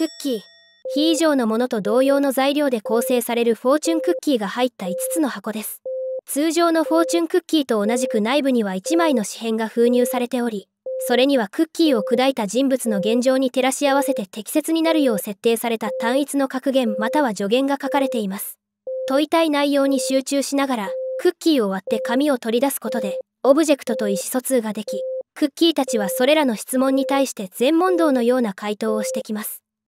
クッキー非以上のものと同様の材料で構成されるフォーチュンクッキーが入った5つの箱です通常のフォーチュンクッキーと同じく内部には1枚の紙片が封入されておりそれにはクッキーを砕いた人物の現状に照らし合わせて適切になるよう設定された単一の格言または助言が書かれています問いたい内容に集中しながらクッキーを割って紙を取り出すことでオブジェクトと意思疎通ができクッキーたちはそれらの質問に対して全問答のような回答をしてきます